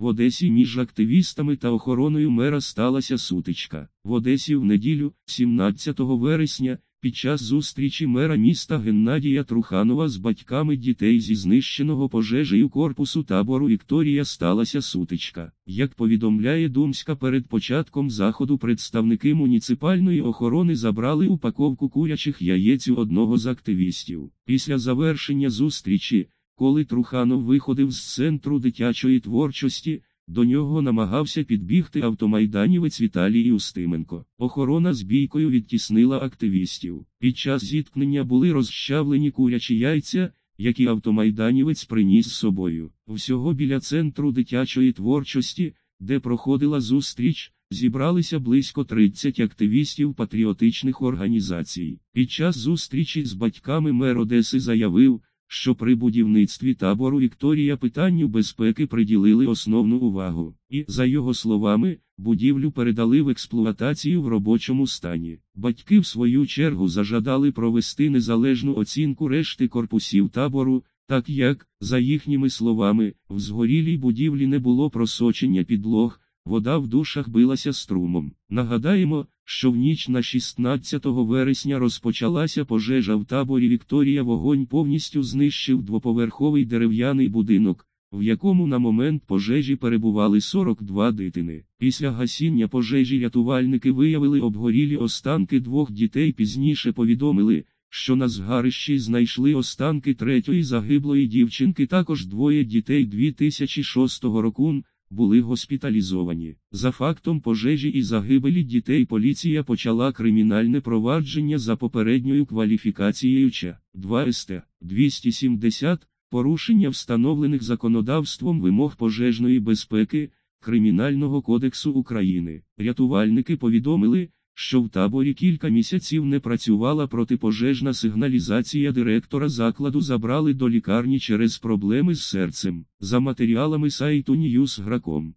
В Одесі між активістами та охороною мера сталася сутичка. В Одесі в неділю, 17 вересня, під час зустрічі мера міста Геннадія Труханова з батьками дітей зі знищеного пожежею корпусу табору Вікторія сталася сутичка. Як повідомляє Думська, перед початком заходу представники муніципальної охорони забрали упаковку курячих яєць у одного з активістів. Після завершення зустрічі. Коли Труханов виходив з центру дитячої творчості, до нього намагався підбігти автомайданівець Віталій Устименко. Охорона з бійкою відтіснила активістів. Під час зіткнення були розщавлені курячі яйця, які автомайданівець приніс з собою. Всього біля центру дитячої творчості, де проходила зустріч, зібралися близько 30 активістів патріотичних організацій. Під час зустрічі з батьками мер Одеси заявив що при будівництві табору Вікторія питанню безпеки приділили основну увагу, і, за його словами, будівлю передали в експлуатацію в робочому стані. Батьки, в свою чергу, зажадали провести незалежну оцінку решти корпусів табору. Так як, за їхніми словами, в згорілій будівлі не було просочення підлог, Вода в душах билася струмом. Нагадаємо, що в ніч на 16 вересня розпочалася пожежа в таборі Вікторія вогонь повністю знищив двоповерховий дерев'яний будинок, в якому на момент пожежі перебували 42 дитини. Після гасіння пожежі рятувальники виявили обгорілі останки двох дітей. Пізніше повідомили, що на згарищі знайшли останки третьої загиблої дівчинки, також двоє дітей 2006 року були госпіталізовані. За фактом пожежі і загибелі дітей поліція почала кримінальне провадження за попередньою кваліфікацією ч 2 СТ 270, порушення встановлених законодавством вимог пожежної безпеки Кримінального кодексу України. Рятувальники повідомили що в таборі кілька місяців не працювала протипожежна сигналізація директора закладу забрали до лікарні через проблеми з серцем, за матеріалами сайту Newsgracom.